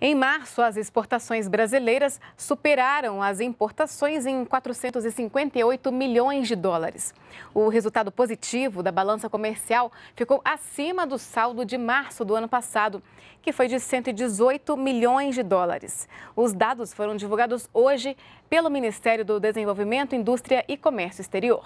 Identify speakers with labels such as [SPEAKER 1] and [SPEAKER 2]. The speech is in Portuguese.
[SPEAKER 1] Em março, as exportações brasileiras superaram as importações em 458 milhões de dólares. O resultado positivo da balança comercial ficou acima do saldo de março do ano passado, que foi de 118 milhões de dólares. Os dados foram divulgados hoje pelo Ministério do Desenvolvimento, Indústria e Comércio Exterior.